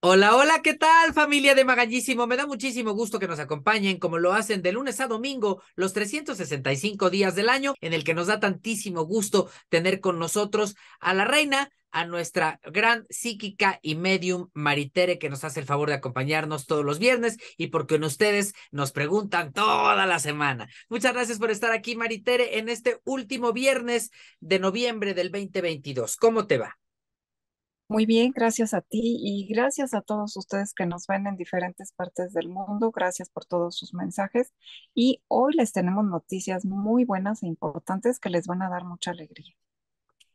Hola, hola, ¿qué tal familia de Magallísimo? Me da muchísimo gusto que nos acompañen como lo hacen de lunes a domingo, los 365 días del año, en el que nos da tantísimo gusto tener con nosotros a la reina, a nuestra gran psíquica y medium Maritere, que nos hace el favor de acompañarnos todos los viernes y porque ustedes nos preguntan toda la semana. Muchas gracias por estar aquí, Maritere, en este último viernes de noviembre del 2022. ¿Cómo te va? Muy bien, gracias a ti y gracias a todos ustedes que nos ven en diferentes partes del mundo. Gracias por todos sus mensajes. Y hoy les tenemos noticias muy buenas e importantes que les van a dar mucha alegría.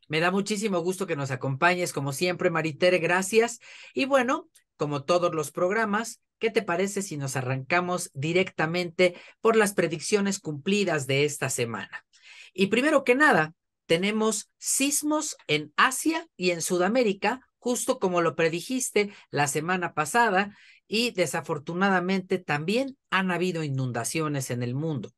Me da muchísimo gusto que nos acompañes, como siempre, Maritere, gracias. Y bueno, como todos los programas, ¿qué te parece si nos arrancamos directamente por las predicciones cumplidas de esta semana? Y primero que nada, tenemos sismos en Asia y en Sudamérica, justo como lo predijiste la semana pasada, y desafortunadamente también han habido inundaciones en el mundo.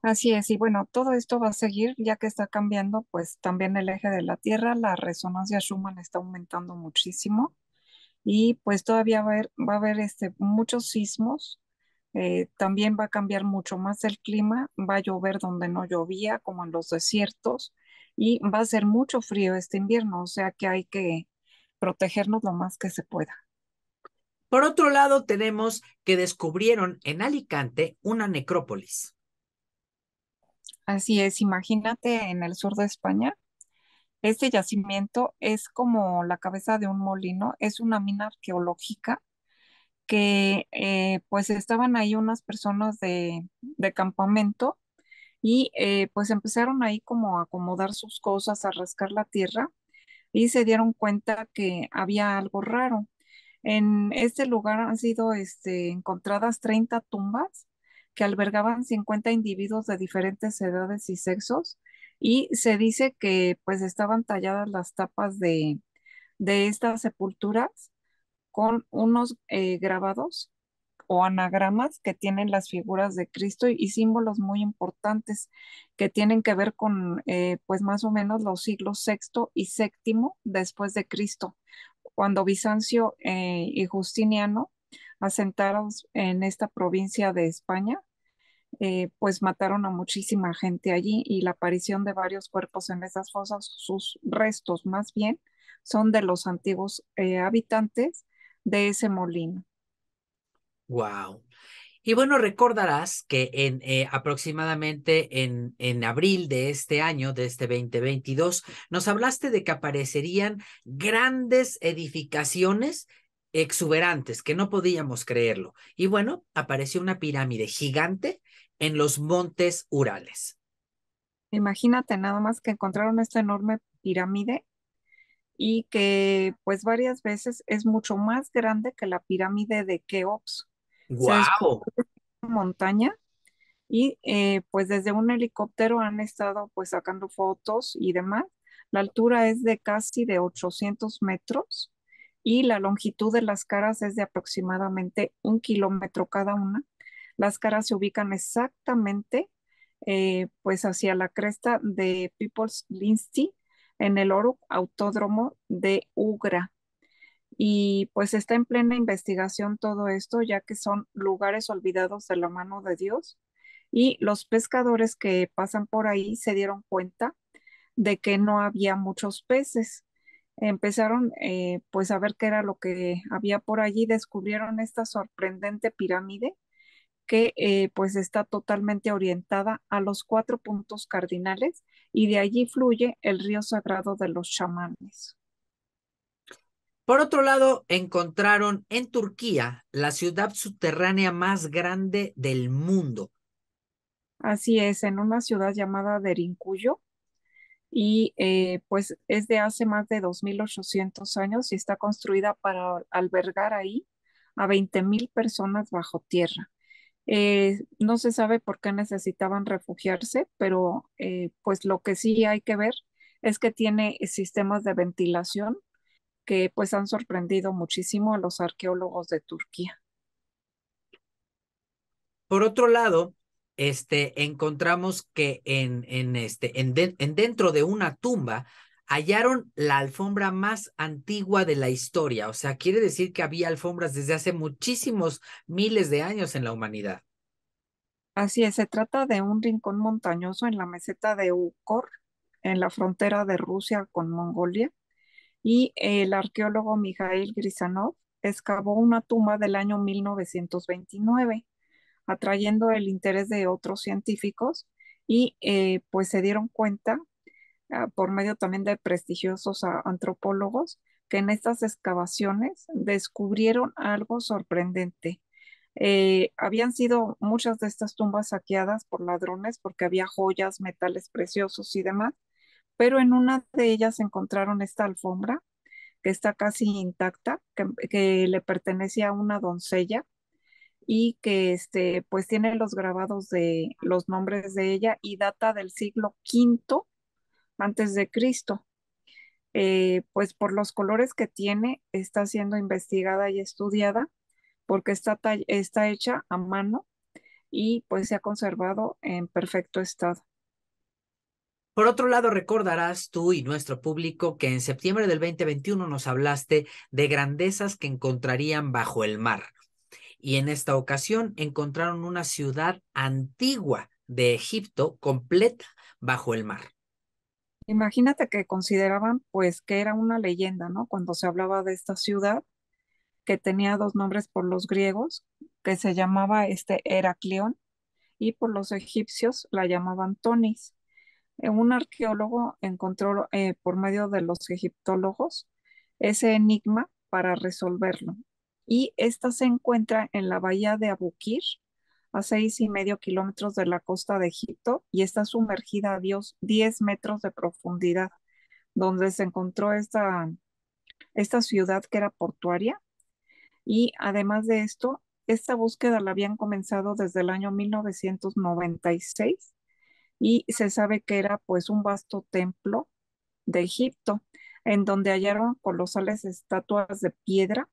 Así es, y bueno, todo esto va a seguir ya que está cambiando, pues también el eje de la Tierra, la resonancia Schumann está aumentando muchísimo y pues todavía va a haber, va a haber este, muchos sismos eh, también va a cambiar mucho más el clima, va a llover donde no llovía, como en los desiertos, y va a ser mucho frío este invierno, o sea que hay que protegernos lo más que se pueda. Por otro lado, tenemos que descubrieron en Alicante una necrópolis. Así es, imagínate en el sur de España. Este yacimiento es como la cabeza de un molino, es una mina arqueológica que eh, pues estaban ahí unas personas de, campamento y eh, pues empezaron ahí como a acomodar sus cosas, a rascar la tierra y se dieron cuenta que había algo raro. En este lugar han sido este, encontradas 30 tumbas que albergaban 50 individuos de diferentes edades y sexos y se dice que pues estaban talladas las tapas de, de estas sepulturas con unos eh, grabados o anagramas que tienen las figuras de Cristo y, símbolos muy importantes que tienen que ver con, eh, pues más o menos los siglos VI y VII después de Cristo, cuando Bizancio eh, y Justiniano asentaron en esta provincia de España, pues mataron a muchísima gente allí y la aparición de varios cuerpos en esas fosas, sus restos más bien, son de los antiguos habitantes de ese molino. Wow. Y bueno, recordarás que en eh, aproximadamente en, en abril de este año, de este 2022, nos hablaste de que aparecerían grandes edificaciones exuberantes, que no podíamos creerlo. Y bueno, apareció una pirámide gigante en los montes Urales. Imagínate nada más que encontraron esta enorme pirámide y que pues varias veces es mucho más grande que la pirámide de Keops. ¡Guau! una Montaña y eh, pues desde un helicóptero han estado pues sacando fotos y demás. La altura es de casi de 800 metros y la longitud de las caras es de aproximadamente un kilómetro cada una. Las caras se ubican exactamente eh, pues hacia la cresta de People's Lindsay en el Oro Autódromo de Ugra. Y pues está en plena investigación todo esto, ya que son lugares olvidados de la mano de Dios. Y los pescadores que pasan por ahí se dieron cuenta de que no había muchos peces. Empezaron eh, pues a ver qué era lo que había por allí, descubrieron esta sorprendente pirámide que eh, pues está totalmente orientada a los cuatro puntos cardinales y de allí fluye el río sagrado de los chamanes. Por otro lado, encontraron en Turquía la ciudad subterránea más grande del mundo. Así es, en una ciudad llamada Derinkuyo. Y eh, pues es de hace más de 2.800 años y está construida para albergar ahí a 20.000 personas bajo tierra. Eh, no se sabe por qué necesitaban refugiarse, pero eh, pues lo que sí hay que ver es que tiene sistemas de ventilación que pues han sorprendido muchísimo a los arqueólogos de Turquía. Por otro lado, este, encontramos que en, en, este, en, dentro de una tumba hallaron la alfombra más antigua de la historia. O sea, quiere decir que había alfombras desde hace muchísimos miles de años en la humanidad. Así es, se trata de un rincón montañoso en la meseta de Ukor, en la frontera de Rusia con Mongolia, y el arqueólogo Mikhail Grisanov excavó una tumba del año 1929, atrayendo el interés de otros científicos y eh, pues se dieron cuenta Ah, por medio también de prestigiosos antropólogos que en estas excavaciones descubrieron algo sorprendente. Eh, habían sido muchas de estas tumbas saqueadas por ladrones porque había joyas, metales preciosos y demás, pero en una de ellas encontraron esta alfombra que está casi intacta, que, le pertenecía a una doncella y que este, pues tiene los grabados de los nombres de ella y data del siglo V antes de Cristo. Eh, pues por los colores que tiene, está siendo investigada y estudiada porque está, está hecha a mano y pues se ha conservado en perfecto estado. Por otro lado, recordarás tú y nuestro público que en septiembre del 2021 nos hablaste de grandezas que encontrarían bajo el mar. Y en esta ocasión encontraron una ciudad antigua de Egipto completa bajo el mar. Imagínate que consideraban pues que era una leyenda, ¿no? Cuando se hablaba de esta ciudad que tenía dos nombres por los griegos, que se llamaba este Heracleón y por los egipcios la llamaban Tonis. Eh, un arqueólogo encontró eh, por medio de los egiptólogos ese enigma para resolverlo. Y esta se encuentra en la bahía de Abukir, a seis y medio kilómetros de la costa de Egipto y está sumergida a 10 metros de profundidad, donde se encontró esta, esta ciudad que era portuaria. Y además de esto, esta búsqueda la habían comenzado desde el año 1996 y se sabe que era pues un vasto templo de Egipto en donde hallaron colosales estatuas de piedra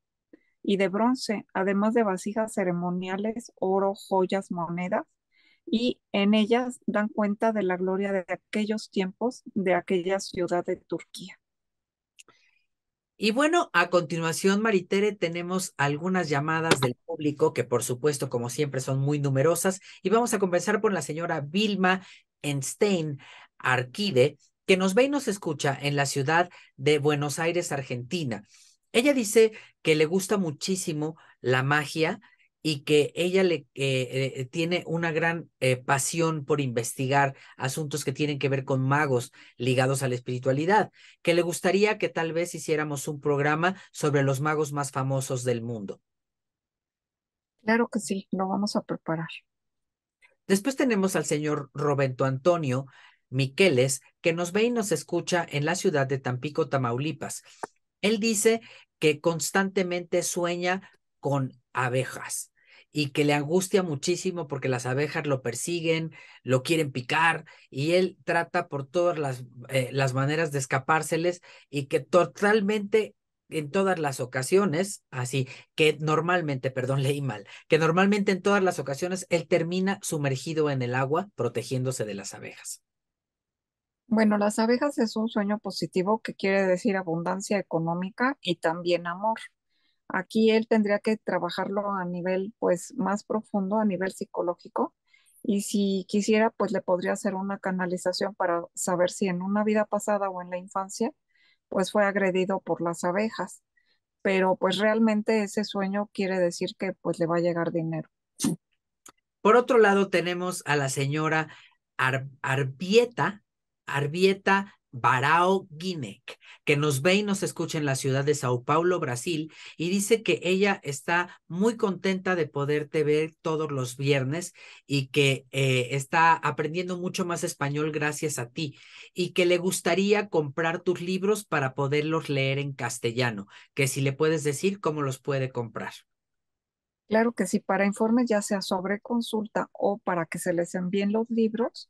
y de bronce, además de vasijas ceremoniales, oro, joyas, monedas, y en ellas dan cuenta de la gloria de aquellos tiempos de aquella ciudad de Turquía. Y bueno, a continuación, Maritere, tenemos algunas llamadas del público que por supuesto, como siempre, son muy numerosas y vamos a conversar con la señora Vilma Enstein Arquide, que nos ve y nos escucha en la ciudad de Buenos Aires, Argentina. Ella dice que le gusta muchísimo la magia y que ella le eh, eh, tiene una gran eh, pasión por investigar asuntos que tienen que ver con magos ligados a la espiritualidad, que le gustaría que tal vez hiciéramos un programa sobre los magos más famosos del mundo. Claro que sí, lo vamos a preparar. Después tenemos al señor Roberto Antonio Miqueles, que nos ve y nos escucha en la ciudad de Tampico, Tamaulipas. Él dice que constantemente sueña con abejas y que le angustia muchísimo porque las abejas lo persiguen, lo quieren picar y él trata por todas las, eh, las maneras de escapárseles y que totalmente en todas las ocasiones, así que normalmente, perdón, leí mal, que normalmente en todas las ocasiones él termina sumergido en el agua protegiéndose de las abejas. Bueno, las abejas es un sueño positivo que quiere decir abundancia económica y también amor. Aquí él tendría que trabajarlo a nivel pues más profundo, a nivel psicológico, y si quisiera pues le podría hacer una canalización para saber si en una vida pasada o en la infancia pues fue agredido por las abejas. Pero pues realmente ese sueño quiere decir que pues le va a llegar dinero. Por otro lado tenemos a la señora Arpieta. Arbieta Barao Guinec que nos ve y nos escucha en la ciudad de Sao Paulo, Brasil, y dice que ella está muy contenta de poderte ver todos los viernes y que eh, está aprendiendo mucho más español gracias a ti y que le gustaría comprar tus libros para poderlos leer en castellano, que si le puedes decir cómo los puede comprar. Claro que sí, para informes ya sea sobre consulta o para que se les envíen los libros,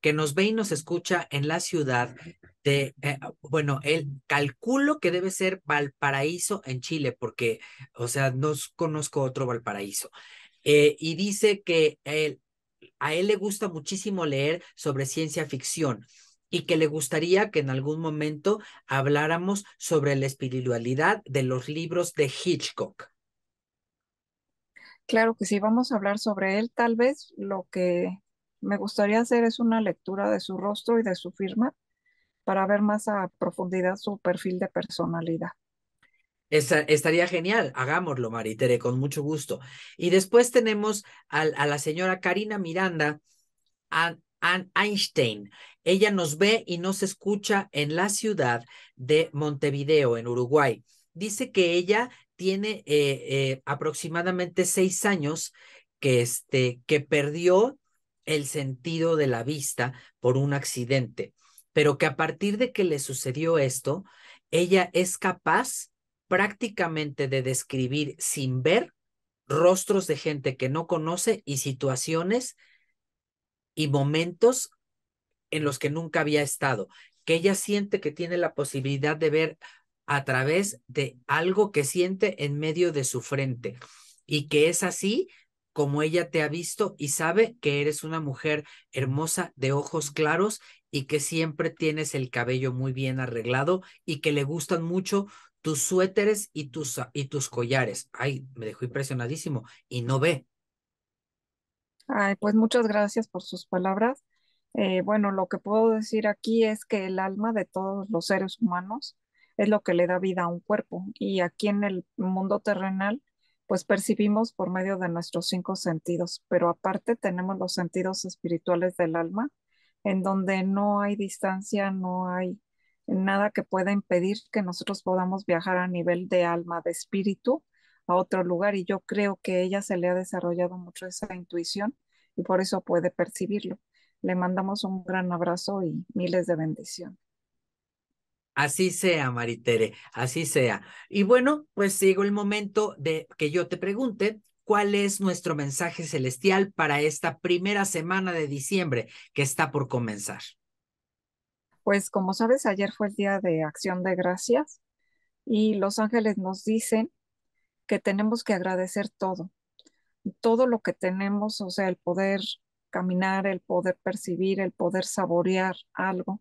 que nos ve y nos escucha en la ciudad de, eh, bueno, el calculo que debe ser Valparaíso en Chile, porque, o sea, no conozco otro Valparaíso. Eh, y dice que a él le gusta muchísimo leer sobre ciencia ficción y que le gustaría que en algún momento habláramos sobre la espiritualidad de los libros de Hitchcock. Claro que sí, vamos a hablar sobre él. Tal vez lo que me gustaría hacer es una lectura de su rostro y de su firma para ver más a profundidad su perfil de personalidad. estaría genial, hagámoslo, Maritere, con mucho gusto. Y después tenemos a, la señora Karina Miranda, a, Einstein. Ella nos ve y nos escucha en la ciudad de Montevideo, en Uruguay. Dice que ella tiene eh, eh, aproximadamente seis años que, este, que perdió el sentido de la vista por un accidente, pero que a partir de que le sucedió esto, ella es capaz prácticamente de describir sin ver rostros de gente que no conoce y situaciones y momentos en los que nunca había estado, que ella siente que tiene la posibilidad de ver a través de algo que siente en medio de su frente y que es así como ella te ha visto y sabe que eres una mujer hermosa, de ojos claros y que siempre tienes el cabello muy bien arreglado y que le gustan mucho tus suéteres y tus, y tus collares. Ay, me dejó impresionadísimo y no ve. Ay, pues muchas gracias por sus palabras. Eh, bueno, lo que puedo decir aquí es que el alma de todos los seres humanos es lo que le da vida a un cuerpo y aquí en el mundo terrenal pues percibimos por medio de nuestros cinco sentidos, pero aparte tenemos los sentidos espirituales del alma, en donde no hay distancia, no hay nada que pueda impedir que nosotros podamos viajar a nivel de alma, de espíritu, a otro lugar. Y yo creo que ella se le ha desarrollado mucho esa intuición y por eso puede percibirlo. Le mandamos un gran abrazo y miles de bendiciones. Así sea, Maritere, así sea. Y bueno, pues sigo el momento de que yo te pregunte cuál es nuestro mensaje celestial para esta primera semana de diciembre que está por comenzar. Pues como sabes, ayer fue el día de acción de gracias y los ángeles nos dicen que tenemos que agradecer todo, todo lo que tenemos, o sea, el poder caminar, el poder percibir, el poder saborear algo,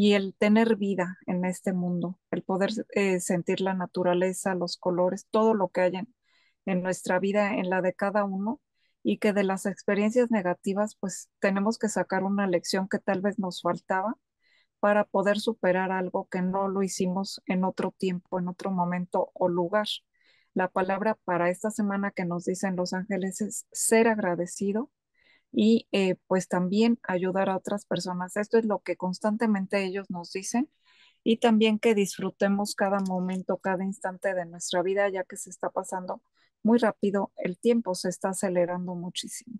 y el tener vida en este mundo, el poder eh, sentir la naturaleza, los colores, todo lo que hay en, en, nuestra vida, en la de cada uno, y que de las experiencias negativas, pues tenemos que sacar una lección que tal vez nos faltaba para poder superar algo que no lo hicimos en otro tiempo, en otro momento o lugar. La palabra para esta semana que nos dicen los ángeles es ser agradecido y eh, pues también ayudar a otras personas. Esto es lo que constantemente ellos nos dicen y también que disfrutemos cada momento, cada instante de nuestra vida, ya que se está pasando muy rápido, el tiempo se está acelerando muchísimo.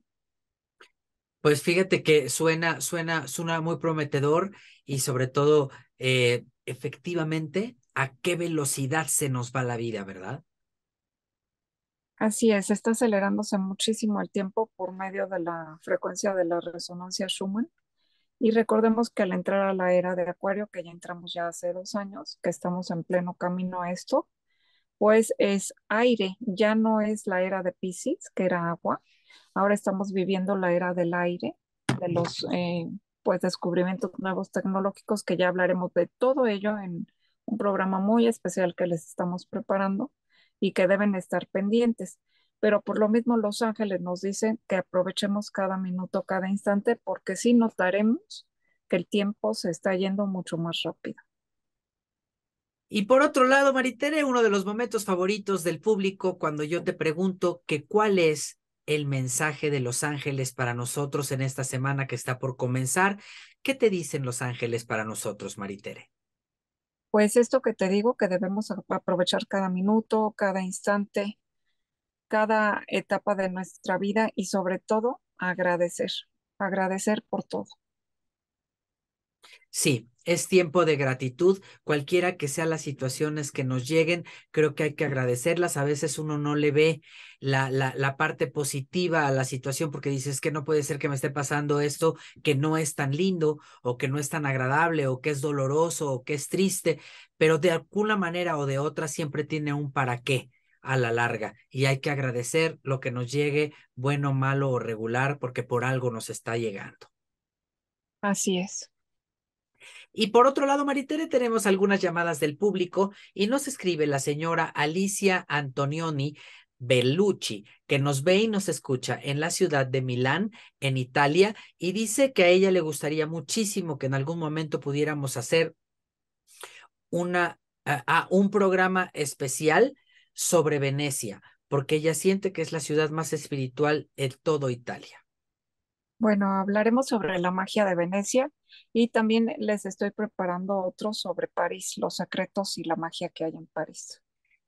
Pues fíjate que suena, suena, suena muy prometedor y sobre todo, eh, efectivamente, a qué velocidad se nos va la vida, ¿verdad? Así es, está acelerándose muchísimo el tiempo por medio de la frecuencia de la resonancia Schumann. Y recordemos que al entrar a la era de Acuario, que ya entramos ya hace dos años, que estamos en pleno camino a esto, pues es aire, ya no es la era de Pisces, que era agua. Ahora estamos viviendo la era del aire, de los eh, pues descubrimientos nuevos tecnológicos, que ya hablaremos de todo ello en un programa muy especial que les estamos preparando y que deben estar pendientes. Pero por lo mismo los ángeles nos dicen que aprovechemos cada minuto, cada instante, porque sí notaremos que el tiempo se está yendo mucho más rápido. Y por otro lado, Maritere, uno de los momentos favoritos del público cuando yo te pregunto que cuál es el mensaje de los ángeles para nosotros en esta semana que está por comenzar, ¿qué te dicen los ángeles para nosotros, Maritere? pues esto que te digo, que debemos aprovechar cada minuto, cada instante, cada etapa de nuestra vida y sobre todo agradecer, agradecer por todo. Sí, es tiempo de gratitud, cualquiera que sean las situaciones que nos lleguen, creo que hay que agradecerlas. A veces uno no le ve la, la parte positiva a la situación porque dices que no puede ser que me esté pasando esto que no es tan lindo o que no es tan agradable o que es doloroso o que es triste, pero de alguna manera o de otra siempre tiene un para qué a la larga y hay que agradecer lo que nos llegue, bueno, malo o regular, porque por algo nos está llegando. Así es. Y por otro lado, Maritere, tenemos algunas llamadas del público y nos escribe la señora Alicia Antonioni Bellucci, que nos ve y nos escucha en la ciudad de Milán, en Italia, y dice que a ella le gustaría muchísimo que en algún momento pudiéramos hacer una, ah, ah, un programa especial sobre Venecia, porque ella siente que es la ciudad más espiritual de todo Italia. Bueno, hablaremos sobre la magia de Venecia y también les estoy preparando otro sobre París, los secretos y la magia que hay en París.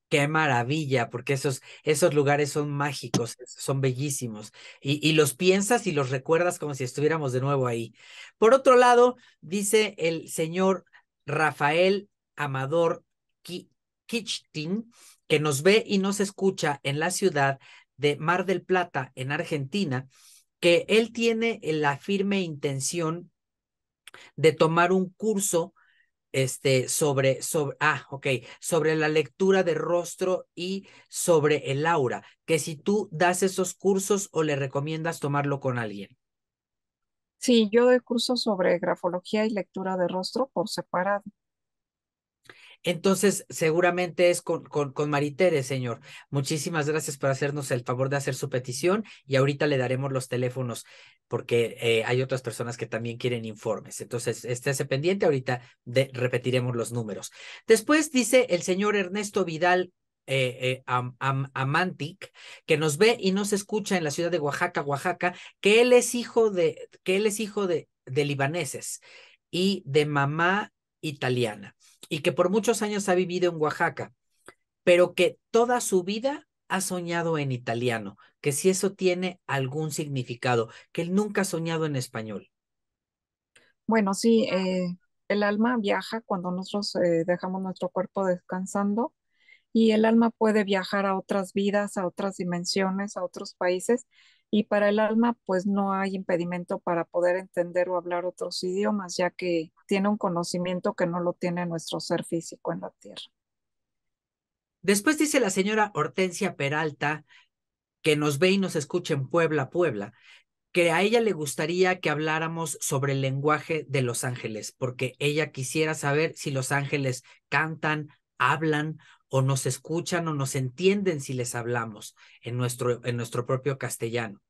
Qué maravilla, porque esos, esos lugares son mágicos, son bellísimos, y, y, los piensas y los recuerdas como si estuviéramos de nuevo ahí. Por otro lado, dice el señor Rafael Amador Kichtin, que nos ve y nos escucha en la ciudad de Mar del Plata, en Argentina, que él tiene eh, la firme intención de tomar un curso este, sobre, sobre, ah, ok, sobre la lectura de rostro y sobre el aura, que si tú das esos cursos o le recomiendas tomarlo con alguien. Sí, yo doy cursos sobre grafología y lectura de rostro por separado. Entonces, seguramente es con, con, Maritere, señor. Muchísimas gracias por hacernos el favor de hacer su petición y ahorita le daremos los teléfonos porque eh, hay otras personas que también quieren informes. Entonces, estése pendiente, ahorita de, repetiremos los números. Después dice el señor Ernesto Vidal eh, eh, Amantic, que nos ve y nos escucha en la ciudad de Oaxaca, Oaxaca, que él es hijo de, que él es hijo de, de libaneses y de mamá italiana y que por muchos años ha vivido en Oaxaca, pero que toda su vida ha soñado en italiano, que si eso tiene algún significado, que él nunca ha soñado en español. Bueno, sí, eh, el alma viaja cuando nosotros eh, dejamos nuestro cuerpo descansando y el alma puede viajar a otras vidas, a otras dimensiones, a otros países y para el alma, pues no hay impedimento para poder entender o hablar otros idiomas, ya que tiene un conocimiento que no lo tiene nuestro ser físico en la tierra. Después dice la señora Hortensia Peralta, que nos ve y nos escucha en Puebla, Puebla, que a ella le gustaría que habláramos sobre el lenguaje de los ángeles, porque ella quisiera saber si los ángeles cantan, hablan o nos escuchan o nos entienden si les hablamos en nuestro, en nuestro propio castellano.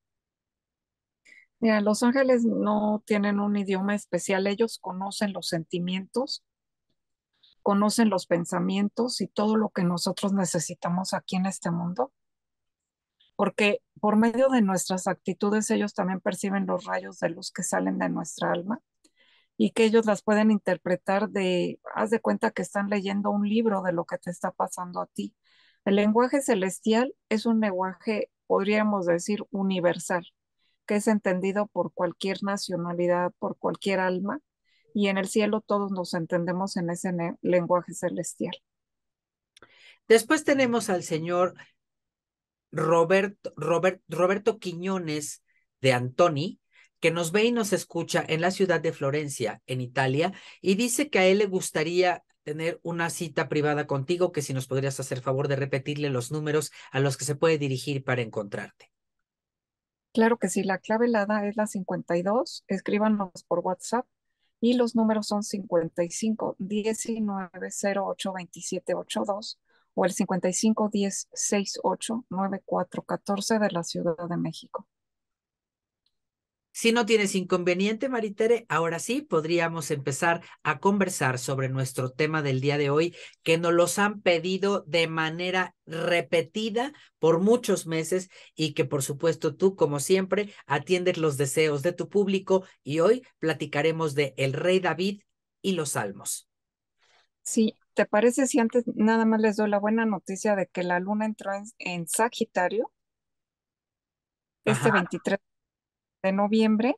Mira, los ángeles no tienen un idioma especial, ellos conocen los sentimientos, conocen los pensamientos y todo lo que nosotros necesitamos aquí en este mundo, porque por medio de nuestras actitudes ellos también perciben los rayos de luz que salen de nuestra alma y que ellos las pueden interpretar de, haz de cuenta que están leyendo un libro de lo que te está pasando a ti. El lenguaje celestial es un lenguaje, podríamos decir, universal, que es entendido por cualquier nacionalidad, por cualquier alma, y en el cielo todos nos entendemos en ese lenguaje celestial. Después tenemos al señor Roberto Quiñones de Antoni, que nos ve y nos escucha en la ciudad de Florencia, en Italia, y dice que a él le gustaría tener una cita privada contigo, que si nos podrías hacer favor de repetirle los números a los que se puede dirigir para encontrarte. Claro que sí, la clave lada es la 52, escríbanos por WhatsApp y los números son 55 19 veintisiete o el 55 10 68 de la Ciudad de México. Si no tienes inconveniente, Maritere, ahora sí podríamos empezar a conversar sobre nuestro tema del día de hoy, que nos los han pedido de manera repetida por muchos meses y que por supuesto tú, como siempre, atiendes los deseos de tu público y hoy platicaremos de el rey David y los salmos. Sí, ¿te parece si antes nada más les doy la buena noticia de que la luna entró en, Sagitario este de 23 de noviembre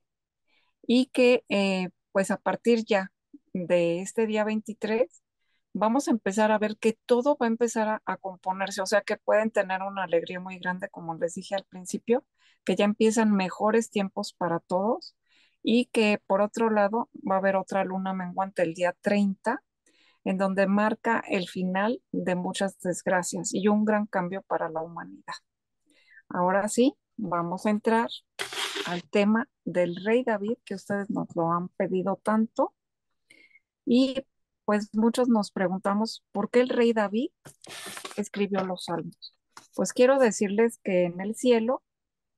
y que eh, pues a partir ya de este día 23 vamos a empezar a ver que todo va a empezar a, a, componerse, o sea que pueden tener una alegría muy grande, como les dije al principio, que ya empiezan mejores tiempos para todos y que por otro lado va a haber otra luna menguante el día 30, en donde marca el final de muchas desgracias y un gran cambio para la humanidad. Ahora sí, vamos a entrar al tema del rey David, que ustedes nos lo han pedido tanto. Y pues muchos nos preguntamos, ¿por qué el rey David escribió los salmos? Pues quiero decirles que en el cielo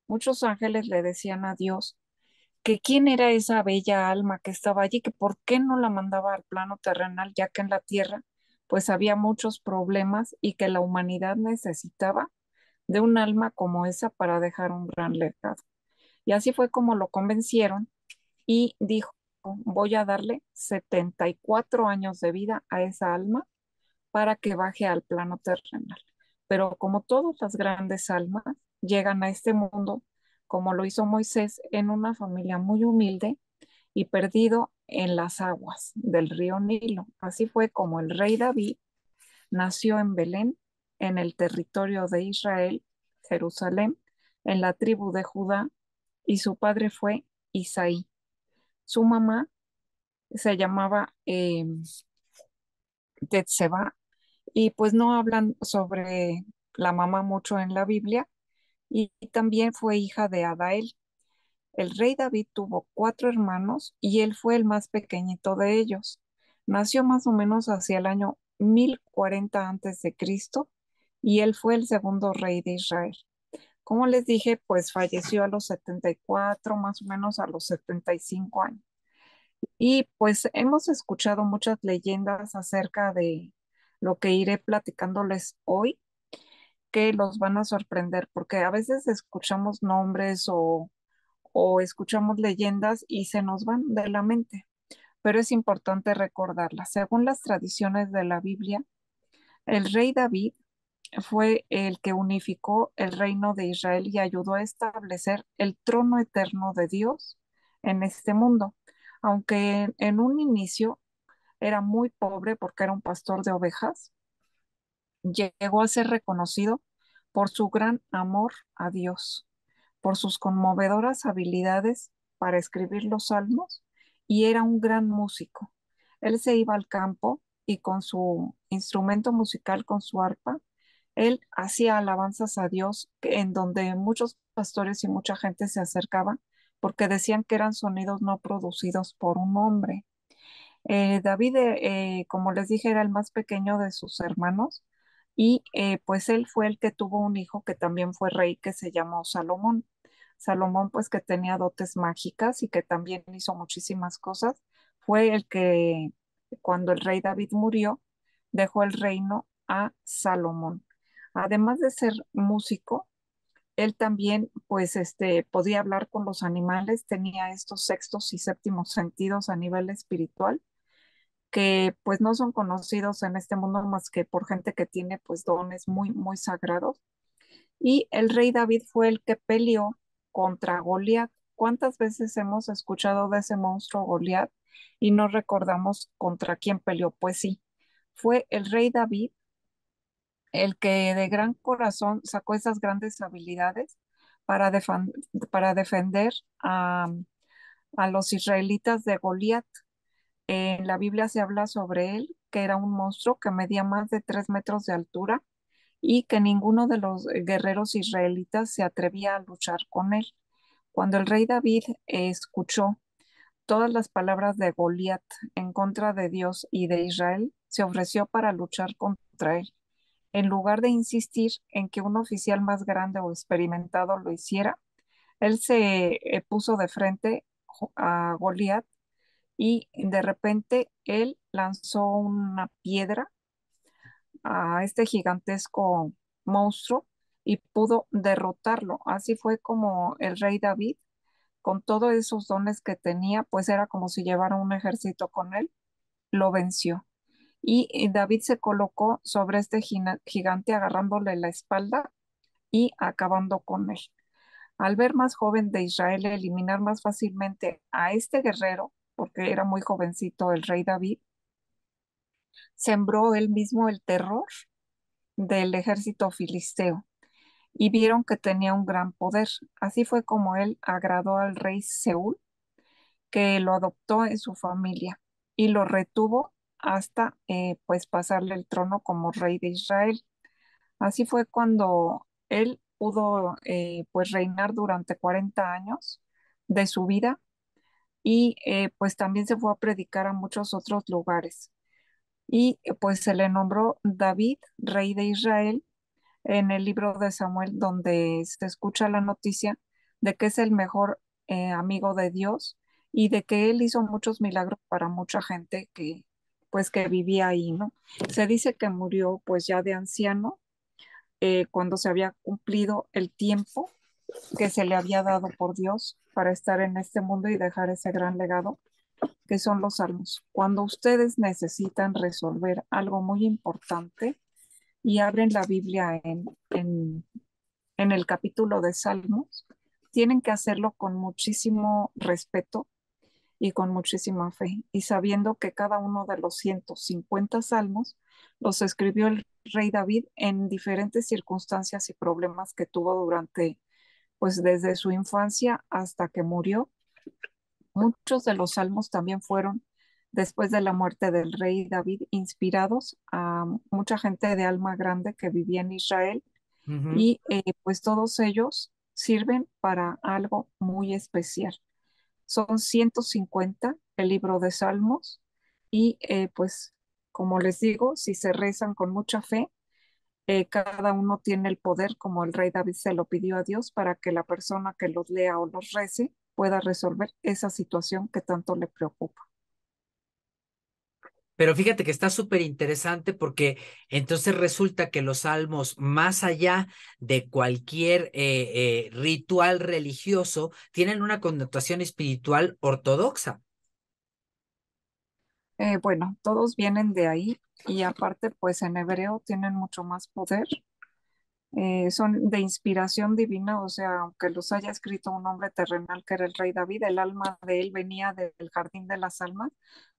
muchos ángeles le decían a Dios que quién era esa bella alma que estaba allí, que por qué no la mandaba al plano terrenal, ya que en la tierra pues había muchos problemas y que la humanidad necesitaba de un alma como esa para dejar un gran legado. Y así fue como lo convencieron y dijo, voy a darle 74 años de vida a esa alma para que baje al plano terrenal. Pero como todas las grandes almas llegan a este mundo, como lo hizo Moisés en una familia muy humilde y perdido en las aguas del río Nilo. Así fue como el rey David nació en Belén, en el territorio de Israel, Jerusalén, en la tribu de Judá, y su padre fue Isaí. Su mamá se llamaba eh, em, Tetseba y pues no hablan sobre la mamá mucho en la Biblia y también fue hija de Adael. El rey David tuvo cuatro hermanos y él fue el más pequeñito de ellos. Nació más o menos hacia el año 1040 a.C. y él fue el segundo rey de Israel. Como les dije, pues falleció a los 74, más o menos a los 75 años. Y pues hemos escuchado muchas leyendas acerca de lo que iré platicándoles hoy, que los van a sorprender, porque a veces escuchamos nombres o, escuchamos leyendas y se nos van de la mente, pero es importante recordarlas. Según las tradiciones de la Biblia, el rey David fue el que unificó el reino de Israel y ayudó a establecer el trono eterno de Dios en este mundo, aunque en, un inicio era muy pobre porque era un pastor de ovejas, llegó a ser reconocido por su gran amor a Dios, por sus conmovedoras habilidades para escribir los salmos y era un gran músico. Él se iba al campo y con su instrumento musical, con su arpa, él hacía alabanzas a Dios en donde muchos pastores y mucha gente se acercaba porque decían que eran sonidos no producidos por un hombre. Eh, David, eh, eh, como les dije, era el más pequeño de sus hermanos y pues él fue el que tuvo un hijo que también fue rey que se llamó Salomón. Salomón pues que tenía dotes mágicas y que también hizo muchísimas cosas, fue el que cuando el rey David murió dejó el reino a Salomón además de ser músico, él también, pues, este, podía hablar con los animales, tenía estos sextos y séptimos sentidos a nivel espiritual, que pues no son conocidos en este mundo más que por gente que tiene, pues, dones muy, muy sagrados. Y el rey David fue el que peleó contra Goliat. ¿Cuántas veces hemos escuchado de ese monstruo Goliat y no recordamos contra quién peleó? Pues sí, fue el rey David el que de gran corazón sacó esas grandes habilidades para, para defender a, a, los israelitas de Goliat. En eh, la Biblia se habla sobre él, que era un monstruo que medía más de tres metros de altura y que ninguno de los guerreros israelitas se atrevía a luchar con él. Cuando el rey David escuchó todas las palabras de Goliat en contra de Dios y de Israel, se ofreció para luchar contra él en lugar de insistir en que un oficial más grande o experimentado lo hiciera, él se eh, puso de frente a Goliat y de repente él lanzó una piedra a este gigantesco monstruo y pudo derrotarlo. Así fue como el rey David, con todos esos dones que tenía, pues era como si llevara un ejército con él, lo venció. Y eh, David se colocó sobre este gigante agarrándole la espalda y acabando con él. Al ver más joven de Israel eliminar más fácilmente a este guerrero, porque era muy jovencito el rey David, sembró él mismo el terror del ejército filisteo y vieron que tenía un gran poder. Así fue como él agradó al rey Seúl, que lo adoptó en su familia y lo retuvo hasta eh, pues pasarle el trono como rey de Israel. Así fue cuando él pudo eh, pues reinar durante 40 años de su vida y eh, pues también se fue a predicar a muchos otros lugares. Y pues se le nombró David, rey de Israel, en el libro de Samuel, donde se escucha la noticia de que es el mejor amigo de Dios y de que él hizo muchos milagros para mucha gente que, pues que vivía ahí, ¿no? Se dice que murió pues ya de anciano, eh, cuando se había cumplido el tiempo que se le había dado por Dios para estar en este mundo y dejar ese gran legado, que son los salmos. Cuando ustedes necesitan resolver algo muy importante y abren la Biblia en, en el capítulo de salmos, tienen que hacerlo con muchísimo respeto y con muchísima fe, y sabiendo que cada uno de los 150 salmos los escribió el rey David en diferentes circunstancias y problemas que tuvo durante, pues desde su infancia hasta que murió. Muchos de los salmos también fueron después de la muerte del rey David, inspirados a mucha gente de alma grande que vivía en Israel. Y eh, pues todos ellos sirven para algo muy especial. Son 150 el libro de Salmos y eh, pues como les digo, si se rezan con mucha fe, eh, cada uno tiene el poder, como el rey David se lo pidió a Dios, para que la persona que los lea o los rece pueda resolver esa situación que tanto le preocupa. Pero fíjate que está súper interesante porque entonces resulta que los salmos, más allá de cualquier eh, eh, ritual religioso, tienen una connotación espiritual ortodoxa. Eh, bueno, todos vienen de ahí y aparte, pues en hebreo tienen mucho más poder eh, son de inspiración divina, o sea, aunque los haya escrito un hombre terrenal que era el rey David, el alma de él venía del jardín de las almas,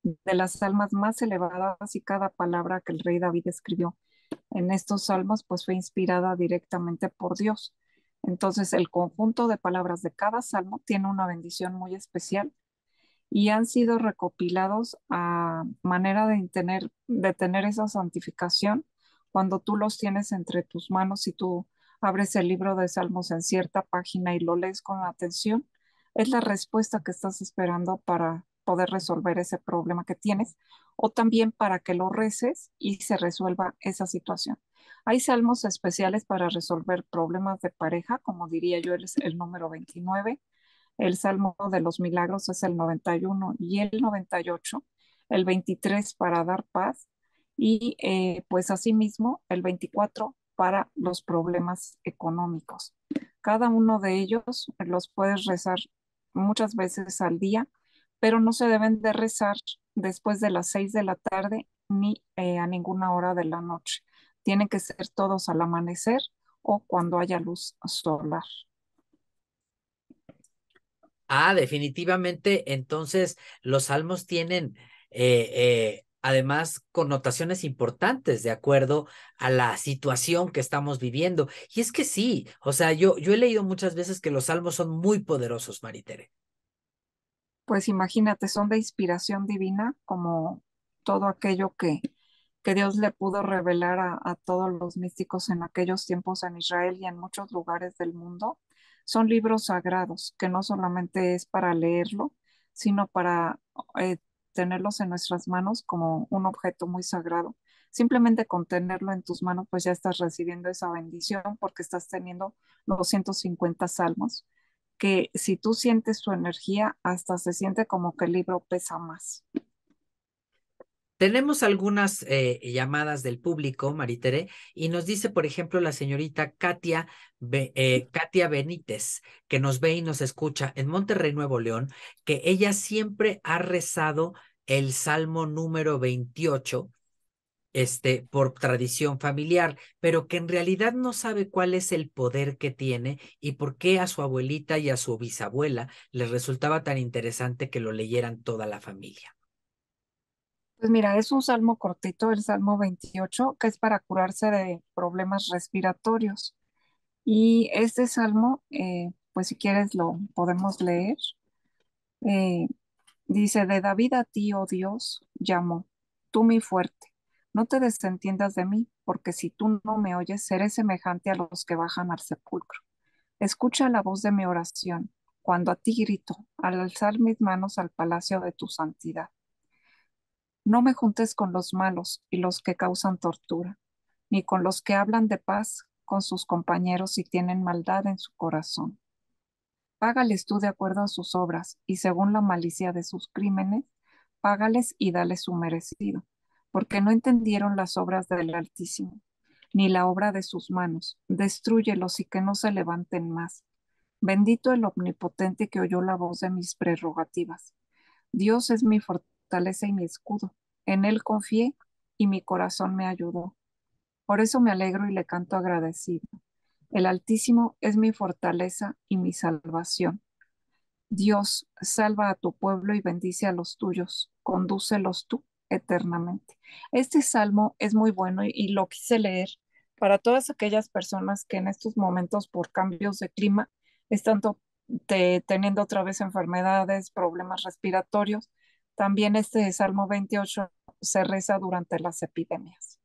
de las almas más elevadas y cada palabra que el rey David escribió en estos salmos pues fue inspirada directamente por Dios. Entonces el conjunto de palabras de cada salmo tiene una bendición muy especial y han sido recopilados a manera de tener, de tener esa santificación cuando tú los tienes entre tus manos y tú abres el libro de Salmos en cierta página y lo lees con atención, es la respuesta que estás esperando para poder resolver ese problema que tienes o también para que lo reces y se resuelva esa situación. Hay salmos especiales para resolver problemas de pareja, como diría yo, es el número 29. El salmo de los milagros es el 91 y el 98. El 23 para dar paz y eh, pues asimismo el 24 para los problemas económicos. Cada uno de ellos los puedes rezar muchas veces al día, pero no se deben de rezar después de las 6 de la tarde ni eh, a ninguna hora de la noche. Tienen que ser todos al amanecer o cuando haya luz solar. Ah, definitivamente, entonces los salmos tienen eh, además connotaciones importantes de acuerdo a la situación que estamos viviendo. Y es que sí, o sea, yo, yo he leído muchas veces que los salmos son muy poderosos, Maritere. Pues imagínate, son de inspiración divina, como todo aquello que, que Dios le pudo revelar a, todos los místicos en aquellos tiempos en Israel y en muchos lugares del mundo. Son libros sagrados, que no solamente es para leerlo, sino para eh, tenerlos en nuestras manos como un objeto muy sagrado. Simplemente con tenerlo en tus manos, pues ya estás recibiendo esa bendición porque estás teniendo los salmos, que si tú sientes su energía, hasta se siente como que el libro pesa más. Tenemos algunas eh, llamadas del público, Maritere, y nos dice, por ejemplo, la señorita Katia, eh, Katia Benítez, que nos ve y nos escucha en Monterrey, Nuevo León, que ella siempre ha rezado el Salmo número 28, este, por tradición familiar, pero que en realidad no sabe cuál es el poder que tiene y por qué a su abuelita y a su bisabuela les resultaba tan interesante que lo leyeran toda la familia. Pues mira, es un salmo cortito, el Salmo 28, que es para curarse de problemas respiratorios. Y este salmo, eh, pues si quieres lo podemos leer. Eh, dice, de David a ti, oh Dios, llamo, tú mi fuerte. No te desentiendas de mí, porque si tú no me oyes, seré semejante a los que bajan al sepulcro. Escucha la voz de mi oración, cuando a ti grito, al alzar mis manos al palacio de tu santidad. No me juntes con los malos y los que causan tortura, ni con los que hablan de paz con sus compañeros y tienen maldad en su corazón. Págales tú de acuerdo a sus obras y según la malicia de sus crímenes, págales y dale su merecido, porque no entendieron las obras del Altísimo, ni la obra de sus manos. Destrúyelos y que no se levanten más. Bendito el Omnipotente que oyó la voz de mis prerrogativas. Dios es mi fortaleza fortaleza y mi escudo. En Él confié y mi corazón me ayudó. Por eso me alegro y le canto agradecido. El Altísimo es mi fortaleza y mi salvación. Dios, salva a tu pueblo y bendice a los tuyos. Condúcelos tú eternamente. Este salmo es muy bueno y, lo quise leer para todas aquellas personas que en estos momentos por cambios de clima están teniendo otra vez enfermedades, problemas respiratorios también este Salmo 28 se reza durante las epidemias.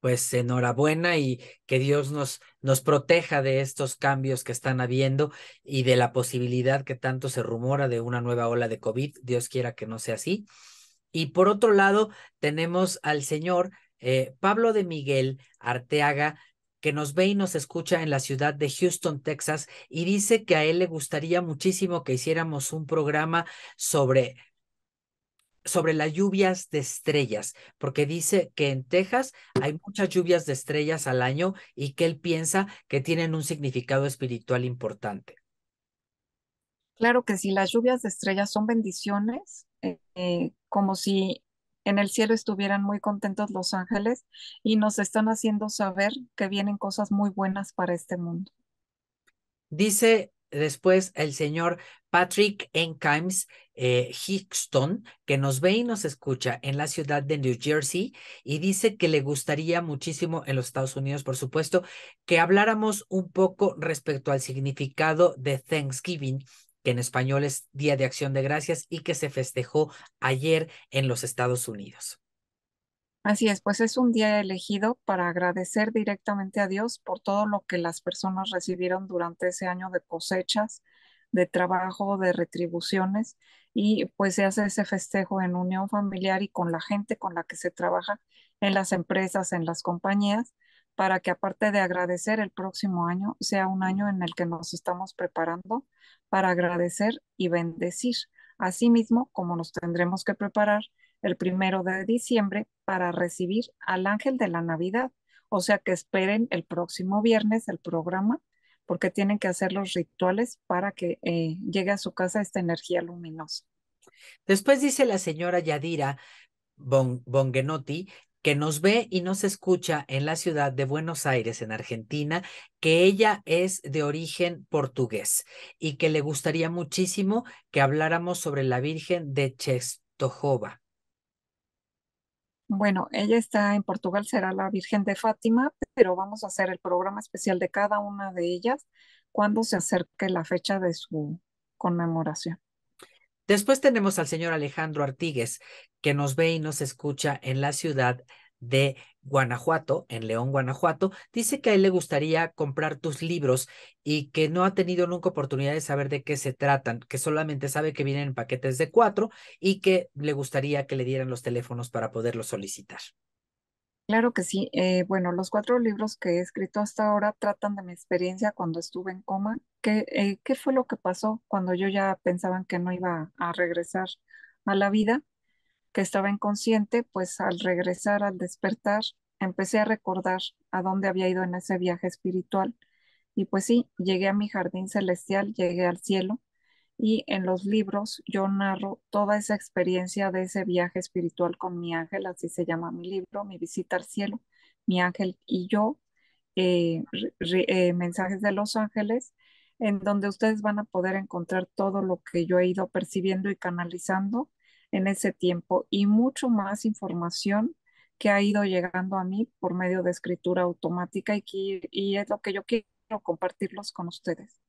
Pues enhorabuena y que Dios nos, nos proteja de estos cambios que están habiendo y de la posibilidad que tanto se rumora de una nueva ola de COVID. Dios quiera que no sea así. Y por otro lado, tenemos al señor eh, Pablo de Miguel Arteaga, que nos ve y nos escucha en la ciudad de Houston, Texas, y dice que a él le gustaría muchísimo que hiciéramos un programa sobre sobre las lluvias de estrellas, porque dice que en Texas hay muchas lluvias de estrellas al año y que él piensa que tienen un significado espiritual importante. Claro que sí, las lluvias de estrellas son bendiciones, eh, eh, como si en el cielo estuvieran muy contentos los ángeles y nos están haciendo saber que vienen cosas muy buenas para este mundo. Dice después el señor Patrick Enkimes Higston eh, Hickston, que nos ve y nos escucha en la ciudad de New Jersey y dice que le gustaría muchísimo en los Estados Unidos, por supuesto, que habláramos un poco respecto al significado de Thanksgiving que en español es Día de Acción de Gracias y que se festejó ayer en los Estados Unidos. Así es, pues es un día elegido para agradecer directamente a Dios por todo lo que las personas recibieron durante ese año de cosechas, de trabajo, de retribuciones y pues se hace ese festejo en unión familiar y con la gente con la que se trabaja en las empresas, en las compañías para que aparte de agradecer el próximo año, sea un año en el que nos estamos preparando para agradecer y bendecir, asimismo como nos tendremos que preparar el primero de diciembre para recibir al ángel de la Navidad. O sea que esperen el próximo viernes el programa porque tienen que hacer los rituales para que eh, llegue a su casa esta energía luminosa. Después dice la señora Yadira, Bon, que nos ve y nos escucha en la ciudad de Buenos Aires, en Argentina, que ella es de origen portugués y que le gustaría muchísimo que habláramos sobre la Virgen de Chestojova. Bueno, ella está en Portugal, será la Virgen de Fátima, pero vamos a hacer el programa especial de cada una de ellas cuando se acerque la fecha de su conmemoración. Después tenemos al señor Alejandro Artigues, que nos ve y nos escucha en la ciudad de Guanajuato, en León, Guanajuato, dice que a él le gustaría comprar tus libros y que no ha tenido nunca oportunidad de saber de qué se tratan, que solamente sabe que vienen en paquetes de cuatro y que le gustaría que le dieran los teléfonos para poderlos solicitar. Claro que sí. Eh, bueno, los cuatro libros que he escrito hasta ahora tratan de mi experiencia cuando estuve en coma. ¿Qué, eh, qué fue lo que pasó cuando yo ya pensaban que no iba a regresar a la vida? Que estaba inconsciente, pues al regresar, al despertar, empecé a recordar a dónde había ido en ese viaje espiritual. Y pues sí, llegué a mi jardín celestial, llegué al cielo y en los libros yo narro toda esa experiencia de ese viaje espiritual con mi ángel, así se llama mi libro, mi visita al cielo, mi ángel y yo, eh, eh, mensajes de los ángeles, en donde ustedes van a poder encontrar todo lo que yo he ido percibiendo y canalizando en ese tiempo y mucho más información que ha ido llegando a mí por medio de escritura automática y, y es lo que yo quiero compartirlos con ustedes.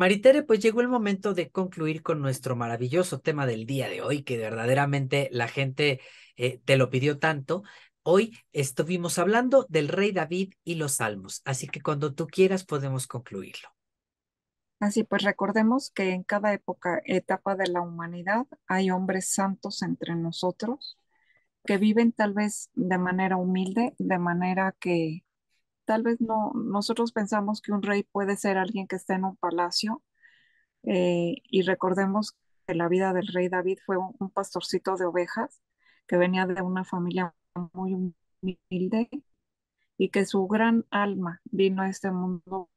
Maritere, pues llegó el momento de concluir con nuestro maravilloso tema del día de hoy, que verdaderamente la gente eh, te lo pidió tanto. Hoy estuvimos hablando del rey David y los salmos, así que cuando tú quieras podemos concluirlo. Así pues recordemos que en cada época, etapa de la humanidad hay hombres santos entre nosotros que viven tal vez de manera humilde, de manera que tal vez no, nosotros pensamos que un rey puede ser alguien que está en un palacio eh, y recordemos que la vida del rey David fue un, pastorcito de ovejas que venía de una familia muy humilde y que su gran alma vino a este mundo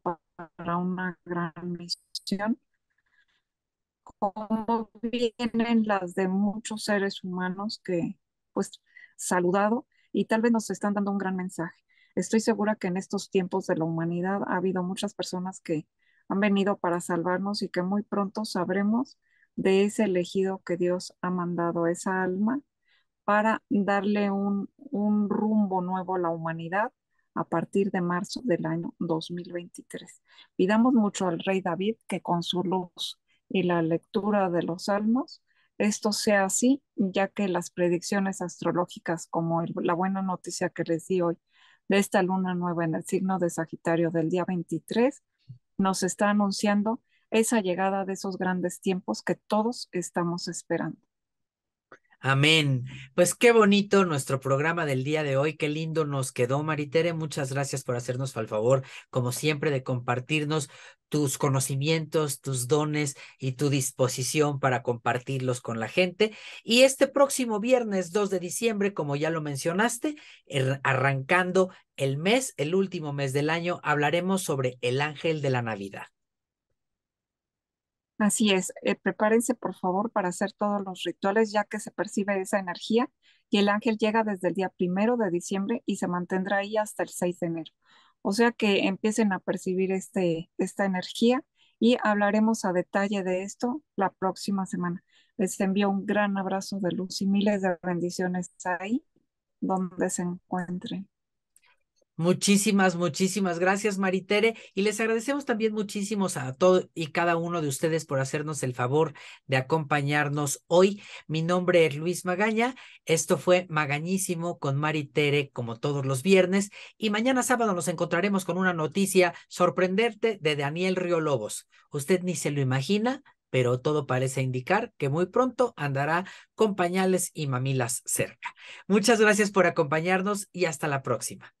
para una gran misión. Como vienen las de muchos seres humanos que, pues, saludado y tal vez nos están dando un gran mensaje. Estoy segura que en estos tiempos de la humanidad ha habido muchas personas que han venido para salvarnos y que muy pronto sabremos de ese elegido que Dios ha mandado a esa alma para darle un, rumbo nuevo a la humanidad a partir de marzo del año 2023. Pidamos mucho al rey David que con su luz y la lectura de los salmos esto sea así, ya que las predicciones astrológicas como la buena noticia que les di hoy de esta luna nueva en el signo de Sagitario del día 23 nos está anunciando esa llegada de esos grandes tiempos que todos estamos esperando. Amén. Pues qué bonito nuestro programa del día de hoy, qué lindo nos quedó, Maritere. Muchas gracias por hacernos el favor, como siempre, de compartirnos tus conocimientos, tus dones y tu disposición para compartirlos con la gente. Y este próximo viernes 2 de diciembre, como ya lo mencionaste, er, arrancando el mes, el último mes del año, hablaremos sobre el ángel de la Navidad. Así es, eh, prepárense por favor para hacer todos los rituales ya que se percibe esa energía y el ángel llega desde el día primero de diciembre y se mantendrá ahí hasta el 6 de enero. O sea que empiecen a percibir este, esta energía y hablaremos a detalle de esto la próxima semana. Les envío un gran abrazo de luz y miles de bendiciones ahí donde se encuentren. Muchísimas, muchísimas gracias, Maritere. Y les agradecemos también muchísimos a todo y cada uno de ustedes por hacernos el favor de acompañarnos hoy. Mi nombre es Luis Magaña. Esto fue Magañísimo con Maritere, como todos los viernes. Y mañana sábado nos encontraremos con una noticia sorprendente de Daniel Río Lobos. Usted ni se lo imagina, pero todo parece indicar que muy pronto andará con pañales y mamilas cerca. Muchas gracias por acompañarnos y hasta la próxima.